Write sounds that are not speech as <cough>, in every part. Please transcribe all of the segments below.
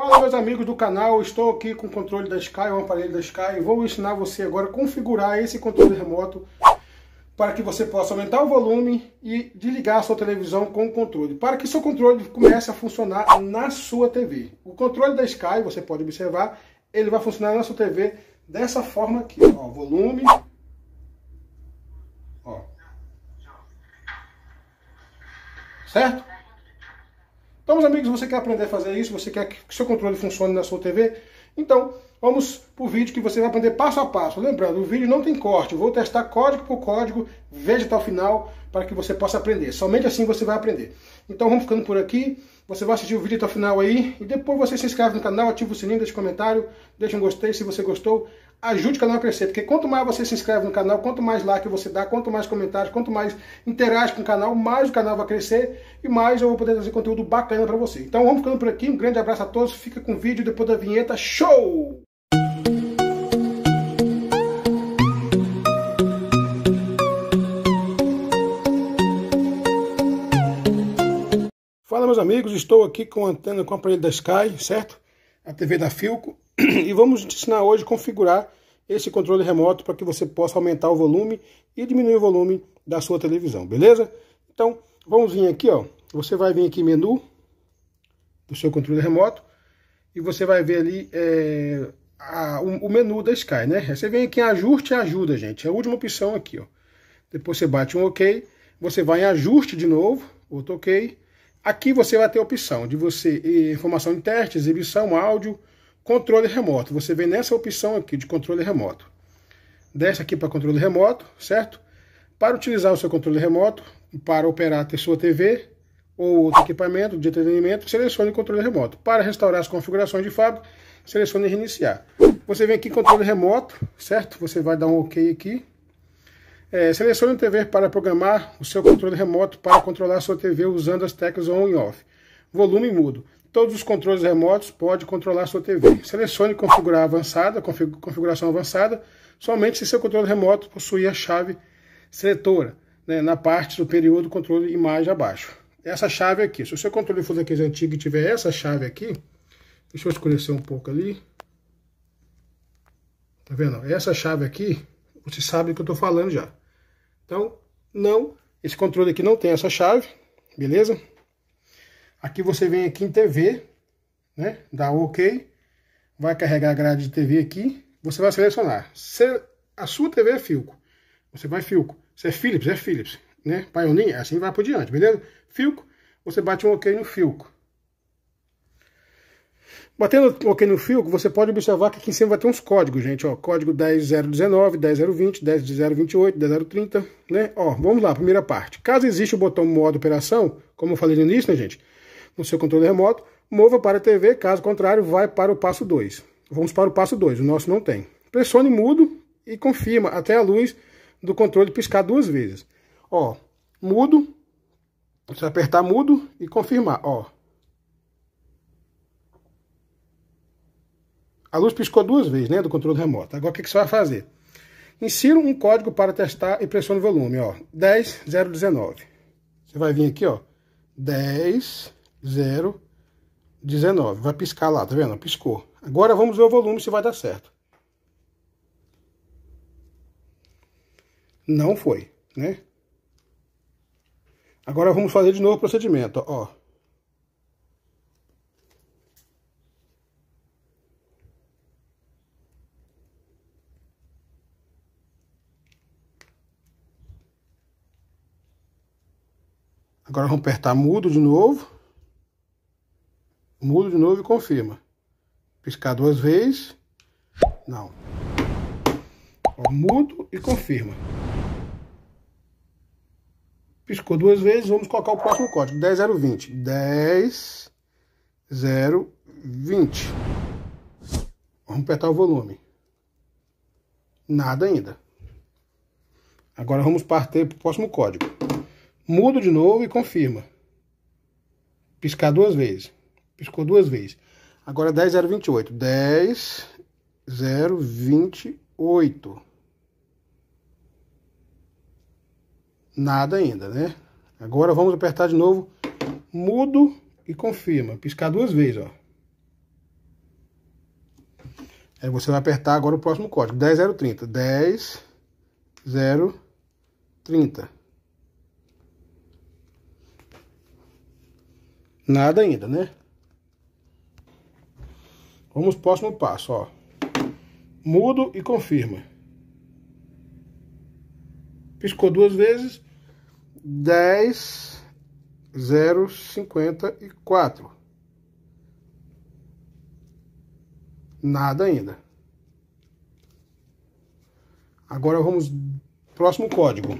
Fala meus amigos do canal, estou aqui com o controle da Sky, um aparelho da Sky e vou ensinar você agora a configurar esse controle remoto para que você possa aumentar o volume e desligar a sua televisão com o controle, para que seu controle comece a funcionar na sua TV. O controle da Sky, você pode observar, ele vai funcionar na sua TV dessa forma aqui, ó, volume, ó. Certo? meus amigos, você quer aprender a fazer isso? Você quer que seu controle funcione na sua TV? Então, vamos para o vídeo que você vai aprender passo a passo. Lembrando, o vídeo não tem corte. Eu vou testar código por código, veja até o final, para que você possa aprender. Somente assim você vai aprender. Então, vamos ficando por aqui. Você vai assistir o vídeo até o final aí. E depois você se inscreve no canal, ativa o sininho, deixa um comentário, deixa um gostei se você gostou ajude o canal a crescer, porque quanto mais você se inscreve no canal, quanto mais like você dá, quanto mais comentários, quanto mais interage com o canal, mais o canal vai crescer e mais eu vou poder trazer conteúdo bacana para você. Então vamos ficando por aqui, um grande abraço a todos, fica com o vídeo depois da vinheta, show! Fala meus amigos, estou aqui com a antena com o aparelho da Sky, certo? A TV da Filco <clears throat> e vamos ensinar hoje a configurar esse controle remoto para que você possa aumentar o volume e diminuir o volume da sua televisão, beleza? Então, vamos vir aqui, ó. Você vai vir aqui menu do seu controle remoto e você vai ver ali é, a, o, o, menu da Sky, né? Você vem aqui em ajuste e ajuda, gente. É a última opção aqui, ó. Depois você bate um OK, você vai em ajuste de novo, outro OK. Aqui você vai ter a opção de você eh, informação de teste, exibição, áudio, Controle remoto. Você vem nessa opção aqui de controle remoto. Desce aqui para controle remoto, certo? Para utilizar o seu controle remoto, para operar a sua TV ou outro equipamento de entretenimento, selecione controle remoto. Para restaurar as configurações de fábrica, selecione reiniciar. Você vem aqui em controle remoto, certo? Você vai dar um OK aqui. É, selecione TV para programar o seu controle remoto para controlar a sua TV usando as teclas on e off. Volume mudo. Todos os controles remotos pode controlar sua TV. Selecione configurar avançada, configuração avançada, somente se seu controle remoto possuir a chave seletora, né, na parte superior do controle imagem abaixo. Essa chave aqui, se o seu controle for daqueles antigos e tiver essa chave aqui, deixa eu escurecer um pouco ali. Tá vendo? Essa chave aqui, você sabe do que eu tô falando já. Então, não, esse controle aqui não tem essa chave, beleza? Aqui você vem aqui em TV, né? Dá OK. Vai carregar a grade de TV aqui. Você vai selecionar. Se a sua TV é Filco. Você vai Filco. Se é Philips, é Philips. Né? Pioneer, assim vai por diante, beleza? Filco, você bate um OK no Filco. Batendo OK no Filco, você pode observar que aqui em cima vai ter uns códigos, gente. Ó, código 10019, 10020, 10028, 10030, né? Ó, vamos lá, primeira parte. Caso exista o botão modo operação, como eu falei no início, né, gente? no seu controle remoto, mova para a TV, caso contrário, vai para o passo 2. Vamos para o passo 2, o nosso não tem. Pressione mudo e confirma até a luz do controle piscar duas vezes. Ó, mudo, você apertar mudo e confirmar, ó. A luz piscou duas vezes, né, do controle remoto. Agora o que, que você vai fazer? Insira um código para testar e pressione o volume, ó, 10019. Você vai vir aqui, ó, 10 0, 19. Vai piscar lá, tá vendo? Piscou. Agora vamos ver o volume se vai dar certo. Não foi, né? Agora vamos fazer de novo o procedimento, ó. Agora vamos apertar mudo de novo. Mudo de novo e confirma. Piscar duas vezes. Não. Ó, mudo e confirma. Piscou duas vezes, vamos colocar o próximo código. 10020. 10020. Vamos apertar o volume. Nada ainda. Agora vamos partir para o próximo código. Mudo de novo e confirma. Piscar duas vezes. Piscou duas vezes. Agora 10, 0, 28. 10, 0, 28. Nada ainda, né? Agora vamos apertar de novo. Mudo e confirma. Piscar duas vezes, ó. Aí você vai apertar agora o próximo código. 10030. 10030. Nada ainda, né? Vamos ao próximo passo, ó. Mudo e confirma. Piscou duas vezes. 10, 0, 54. Nada ainda. Agora vamos próximo código.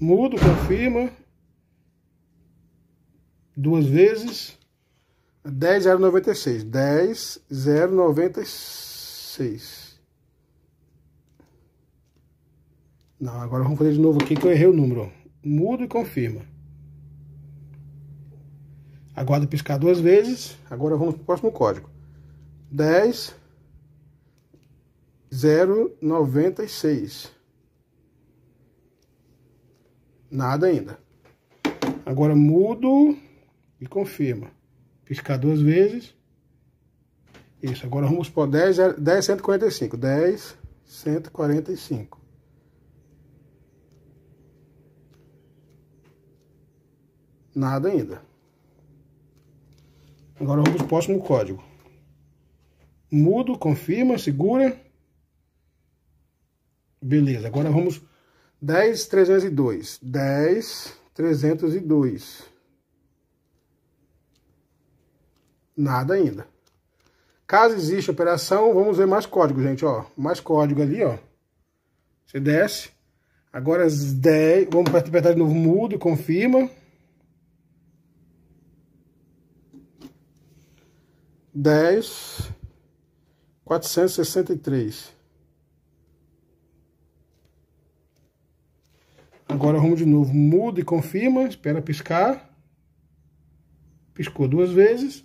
Mudo, confirma. Duas vezes. 10096. 10096. Não, agora vamos fazer de novo aqui que eu errei o número. Mudo e confirma. Aguardo piscar duas vezes. Agora vamos para o próximo código. 10 096. Nada ainda. Agora mudo e confirma. Piscar duas vezes. Isso, agora vamos por 10, 10, 145. 10, 145. Nada ainda. Agora vamos para o próximo código. Mudo, confirma, segura. Beleza, agora vamos 10, 302. 10, 302. Nada ainda. Caso exista operação, vamos ver mais código, gente, ó. Mais código ali, ó. Você desce. Agora as 10... Vamos para apertar de novo mudo, confirma. 10... 463. Agora vamos de novo, muda e confirma, espera piscar. Piscou duas vezes.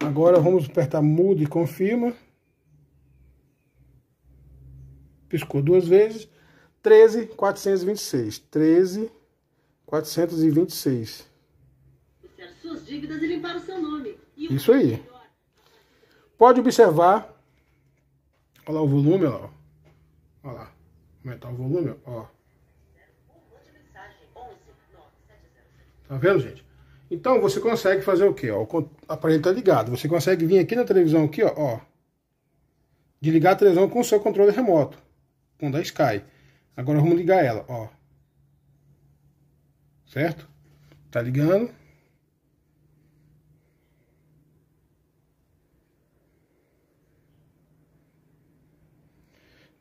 Agora vamos apertar muda e confirma. Piscou duas vezes. 13,426. 13,426. Suas dívidas e limpar o seu nome. Isso aí. Pode observar. Olha lá o volume, olha lá. Olha lá. Aumentar é tá o volume, ó. Tá vendo, gente? Então você consegue fazer o que? O aparelho está ligado. Você consegue vir aqui na televisão aqui, ó, ó, de ligar a televisão com o seu controle remoto, com da Sky. Agora vamos ligar ela, ó. Certo? Tá ligando.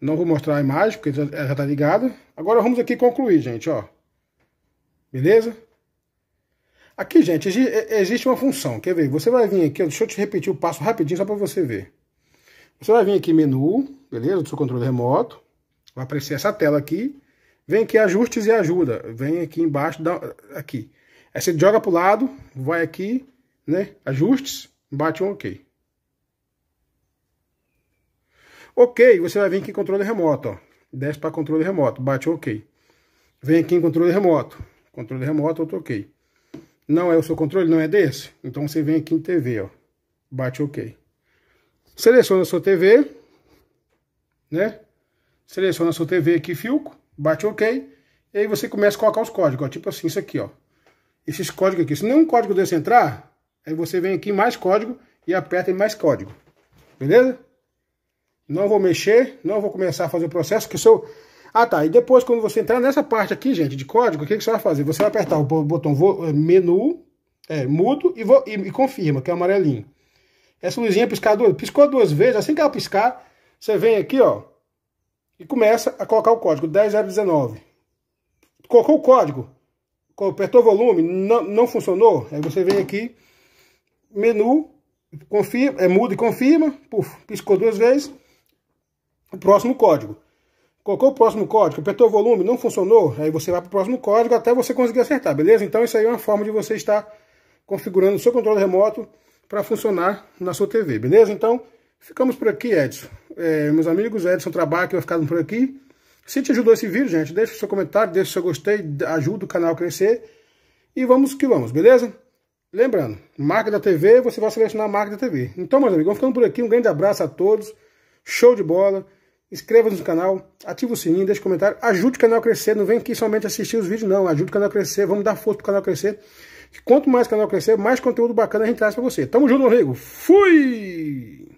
Não vou mostrar a imagem, porque ela já está ligada. Agora vamos aqui concluir, gente, ó. Beleza? Aqui, gente, existe uma função. Quer ver? Você vai vir aqui, deixa eu te repetir o passo rapidinho só para você ver. Você vai vir aqui menu, beleza? Do seu controle remoto. Vai aparecer essa tela aqui. Vem aqui ajustes e ajuda. Vem aqui embaixo, dá, aqui. Aí você joga para o lado, vai aqui, né? Ajustes, bate um OK. OK, você vai vir aqui em controle remoto, ó. Desce para controle remoto, bate um OK. Vem aqui em controle remoto. Controle remoto, outro OK não é o seu controle, não é desse, então você vem aqui em TV, ó, bate OK. Seleciona a sua TV, né? Seleciona a sua TV aqui, Filco, bate OK, e aí você começa a colocar os códigos, ó, tipo assim, isso aqui, ó. Esses códigos aqui, se nenhum código desse entrar, aí você vem aqui em mais código e aperta em mais código, beleza? Não vou mexer, não vou começar a fazer o processo, que se eu ah, tá. E depois, quando você entrar nessa parte aqui, gente, de código, o que, que você vai fazer? Você vai apertar o botão menu, é, mudo e, vou, e, e, confirma, que é amarelinho. Essa luzinha piscar duas, piscou duas vezes, assim que ela piscar, você vem aqui, ó, e começa a colocar o código 10019. Colocou o código, apertou o volume, não, não funcionou, aí você vem aqui, menu, confirma, é mudo e confirma, puf, piscou duas vezes, o próximo código. Colocou o próximo código, apertou o volume, não funcionou, aí você vai para o próximo código até você conseguir acertar, beleza? Então isso aí é uma forma de você estar configurando o seu controle remoto para funcionar na sua TV, beleza? Então, ficamos por aqui, Edson. É, meus amigos, Edson Trabalho, eu ficando por aqui. Se te ajudou esse vídeo, gente, deixa o seu comentário, deixa o seu gostei, ajuda o canal a crescer. E vamos que vamos, beleza? Lembrando, marca da TV, você vai selecionar a marca da TV. Então, meus amigos, vamos ficando por aqui. Um grande abraço a todos. Show de bola inscreva-se no canal, ative o sininho, deixe um comentário, ajude o canal a crescer, não vem aqui somente assistir os vídeos, não, ajude o canal a crescer, vamos dar força pro canal crescer, quanto mais o canal crescer, mais conteúdo bacana a gente traz para você. Tamo junto, amigo, fui!